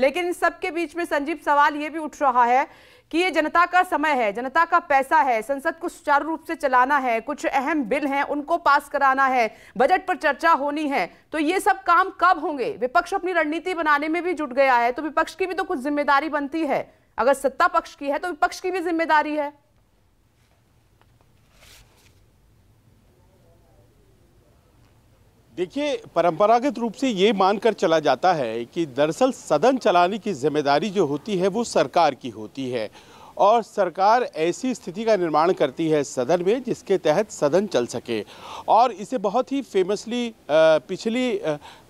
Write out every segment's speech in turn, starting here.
लेकिन इन बीच में संजीव सवाल ये भी उठ रहा है कि ये जनता का समय है जनता का पैसा है संसद को सुचारू रूप से चलाना है कुछ अहम बिल हैं उनको पास कराना है बजट पर चर्चा होनी है तो ये सब काम कब होंगे विपक्ष अपनी रणनीति बनाने में भी जुट गया है तो विपक्ष की भी तो कुछ जिम्मेदारी बनती है अगर सत्ता पक्ष की है तो विपक्ष की भी जिम्मेदारी है देखिए परंपरागत रूप से ये मानकर चला जाता है कि दरअसल सदन चलाने की जिम्मेदारी जो होती है वो सरकार की होती है और सरकार ऐसी स्थिति का निर्माण करती है सदन में जिसके तहत सदन चल सके और इसे बहुत ही फेमसली पिछली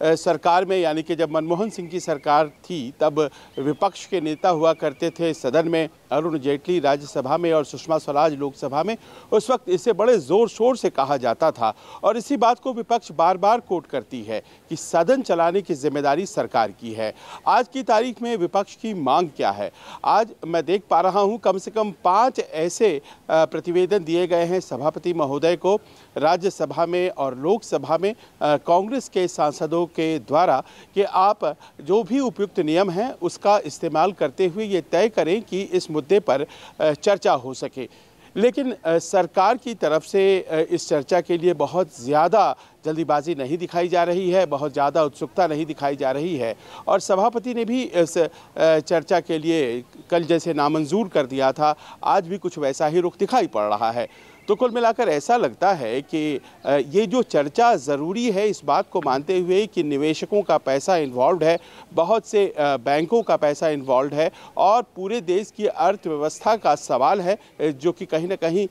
सरकार में यानी कि जब मनमोहन सिंह की सरकार थी तब विपक्ष के नेता हुआ करते थे सदन में अरुण जेटली राज्यसभा में और सुषमा स्वराज लोकसभा में उस वक्त इसे बड़े ज़ोर शोर से कहा जाता था और इसी बात को विपक्ष बार बार कोट करती है कि सदन चलाने की जिम्मेदारी सरकार की है आज की तारीख में विपक्ष की मांग क्या है आज मैं देख पा रहा हूँ कम से कम पांच ऐसे प्रतिवेदन दिए गए हैं सभापति महोदय को राज्यसभा में और लोकसभा में कांग्रेस के सांसदों के द्वारा कि आप जो भी उपयुक्त नियम हैं उसका इस्तेमाल करते हुए ये तय करें कि इस मुद्दे पर चर्चा हो सके लेकिन सरकार की तरफ से इस चर्चा के लिए बहुत ज़्यादा जल्दीबाजी नहीं दिखाई जा रही है बहुत ज़्यादा उत्सुकता नहीं दिखाई जा रही है और सभापति ने भी इस चर्चा के लिए कल जैसे नामंजूर कर दिया था आज भी कुछ वैसा ही रुख दिखाई पड़ रहा है तो कुल मिलाकर ऐसा लगता है कि ये जो चर्चा ज़रूरी है इस बात को मानते हुए कि निवेशकों का पैसा इन्वॉल्व है बहुत से बैंकों का पैसा इन्वॉल्व है और पूरे देश की अर्थव्यवस्था का सवाल है जो कि कहीं ना कहीं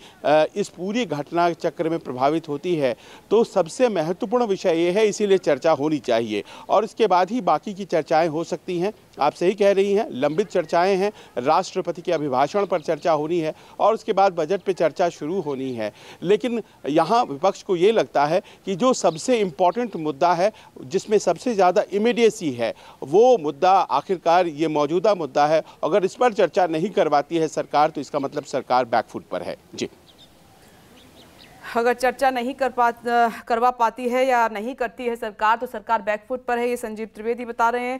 इस पूरी घटना चक्र में प्रभावित होती है तो सबसे महत्वपूर्ण विषय ये है इसीलिए चर्चा होनी चाहिए और इसके बाद ही बाकी की चर्चाएँ हो सकती हैं आप सही कह रही हैं लंबित चर्चाएं हैं राष्ट्रपति के अभिभाषण पर चर्चा होनी है और उसके बाद बजट पे चर्चा शुरू होनी है लेकिन यहाँ विपक्ष को ये लगता है कि जो सबसे इम्पॉर्टेंट मुद्दा है जिसमें सबसे ज़्यादा इमीडिएसी है वो मुद्दा आखिरकार ये मौजूदा मुद्दा है अगर इस पर चर्चा नहीं करवाती है सरकार तो इसका मतलब सरकार बैकफुट पर है जी अगर चर्चा नहीं कर पा करवा पाती है या नहीं करती है सरकार तो सरकार बैकफुट पर है ये संजीव त्रिवेदी बता रहे हैं